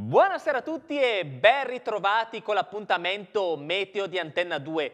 Buonasera a tutti e ben ritrovati con l'appuntamento meteo di Antenna 2.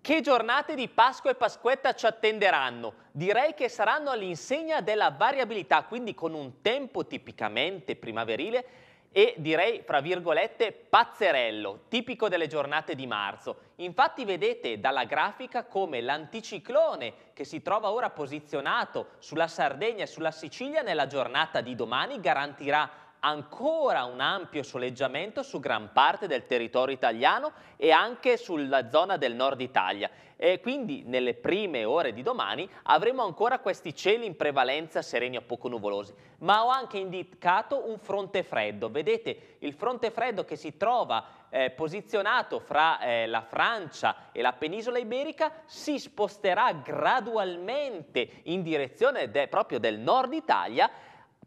Che giornate di Pasqua e Pasquetta ci attenderanno? Direi che saranno all'insegna della variabilità, quindi con un tempo tipicamente primaverile e direi, fra virgolette, pazzerello, tipico delle giornate di marzo. Infatti vedete dalla grafica come l'anticiclone che si trova ora posizionato sulla Sardegna e sulla Sicilia nella giornata di domani garantirà ancora un ampio soleggiamento su gran parte del territorio italiano e anche sulla zona del nord Italia. E quindi nelle prime ore di domani avremo ancora questi cieli in prevalenza sereni o poco nuvolosi. Ma ho anche indicato un fronte freddo. Vedete il fronte freddo che si trova eh, posizionato fra eh, la Francia e la penisola iberica si sposterà gradualmente in direzione de proprio del nord Italia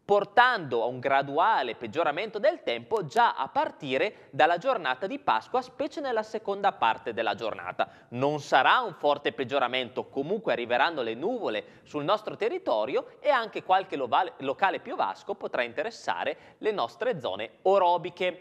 portando a un graduale peggioramento del tempo già a partire dalla giornata di Pasqua, specie nella seconda parte della giornata. Non sarà un forte peggioramento, comunque arriveranno le nuvole sul nostro territorio e anche qualche locale piovasco potrà interessare le nostre zone orobiche.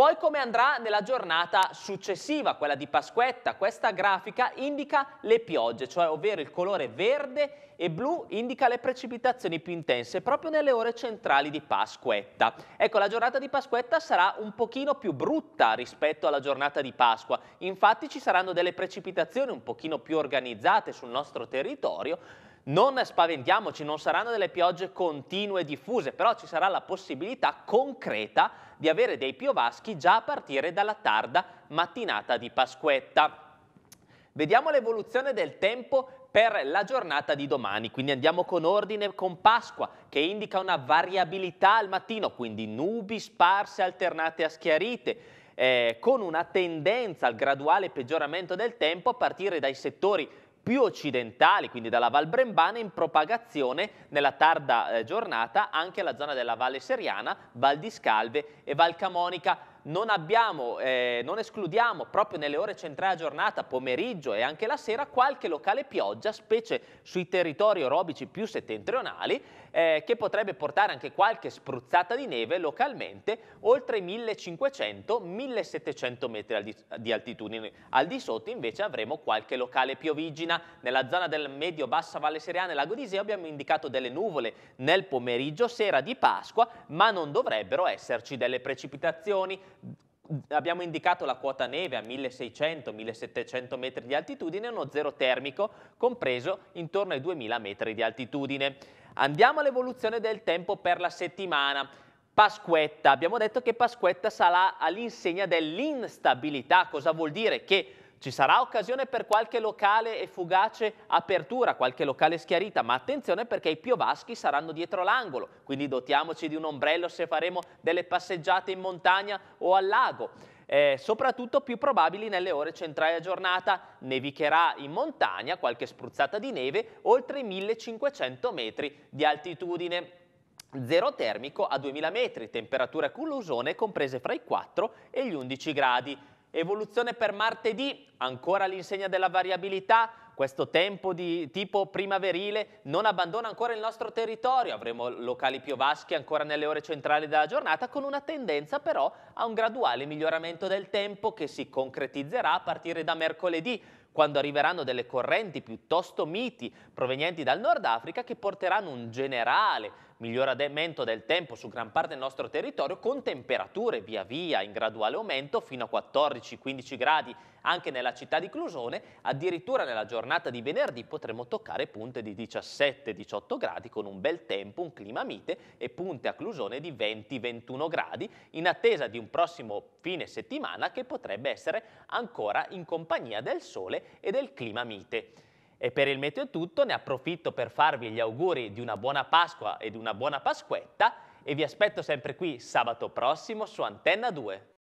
Poi come andrà nella giornata successiva, quella di Pasquetta? Questa grafica indica le piogge, cioè ovvero il colore verde e blu indica le precipitazioni più intense proprio nelle ore centrali di Pasquetta. Ecco, la giornata di Pasquetta sarà un pochino più brutta rispetto alla giornata di Pasqua. Infatti ci saranno delle precipitazioni un pochino più organizzate sul nostro territorio, non spaventiamoci, non saranno delle piogge continue e diffuse, però ci sarà la possibilità concreta di avere dei piovaschi già a partire dalla tarda mattinata di Pasquetta. Vediamo l'evoluzione del tempo per la giornata di domani, quindi andiamo con ordine con Pasqua che indica una variabilità al mattino, quindi nubi sparse alternate a schiarite, eh, con una tendenza al graduale peggioramento del tempo a partire dai settori più occidentali, quindi dalla Val Brembana, in propagazione nella tarda eh, giornata anche alla zona della Valle Seriana, Val di Scalve e Val Camonica non, abbiamo, eh, non escludiamo proprio nelle ore centrali a giornata, pomeriggio e anche la sera, qualche locale pioggia, specie sui territori orobici più settentrionali, eh, che potrebbe portare anche qualche spruzzata di neve localmente oltre i 1500-1700 metri di altitudine. Al di sotto invece avremo qualche locale piovigina. Nella zona del medio-bassa Valle Seriana e Lago di Seo abbiamo indicato delle nuvole nel pomeriggio, sera di Pasqua, ma non dovrebbero esserci delle precipitazioni abbiamo indicato la quota neve a 1600-1700 metri di altitudine e uno zero termico compreso intorno ai 2000 metri di altitudine. Andiamo all'evoluzione del tempo per la settimana. Pasquetta, abbiamo detto che Pasquetta sarà all'insegna dell'instabilità, cosa vuol dire? Che ci sarà occasione per qualche locale e fugace apertura, qualche locale schiarita, ma attenzione perché i piovaschi saranno dietro l'angolo, quindi dotiamoci di un ombrello se faremo delle passeggiate in montagna o al lago. Eh, soprattutto più probabili nelle ore centrali a giornata. Nevicherà in montagna qualche spruzzata di neve oltre i 1500 metri di altitudine. Zero termico a 2000 metri, temperature a Cullusone comprese fra i 4 e gli 11 gradi. Evoluzione per martedì, ancora l'insegna della variabilità, questo tempo di tipo primaverile non abbandona ancora il nostro territorio, avremo locali piovaschi ancora nelle ore centrali della giornata con una tendenza però a un graduale miglioramento del tempo che si concretizzerà a partire da mercoledì, quando arriveranno delle correnti piuttosto miti provenienti dal Nord Africa che porteranno un generale miglioramento del tempo su gran parte del nostro territorio con temperature via via in graduale aumento fino a 14-15 gradi anche nella città di Clusone, addirittura nella giornata di venerdì potremo toccare punte di 17-18 gradi con un bel tempo, un clima mite e punte a Clusone di 20-21 gradi in attesa di un prossimo fine settimana che potrebbe essere ancora in compagnia del sole e del clima mite. E per il meteo è tutto, ne approfitto per farvi gli auguri di una buona Pasqua e di una buona Pasquetta e vi aspetto sempre qui sabato prossimo su Antenna 2.